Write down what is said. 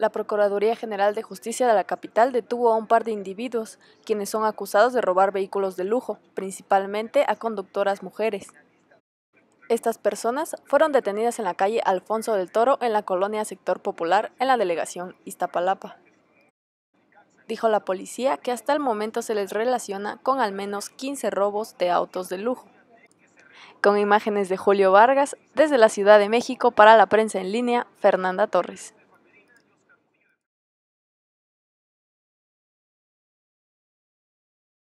La Procuraduría General de Justicia de la capital detuvo a un par de individuos, quienes son acusados de robar vehículos de lujo, principalmente a conductoras mujeres. Estas personas fueron detenidas en la calle Alfonso del Toro, en la colonia Sector Popular, en la delegación Iztapalapa. Dijo la policía que hasta el momento se les relaciona con al menos 15 robos de autos de lujo. Con imágenes de Julio Vargas, desde la Ciudad de México para la prensa en línea, Fernanda Torres.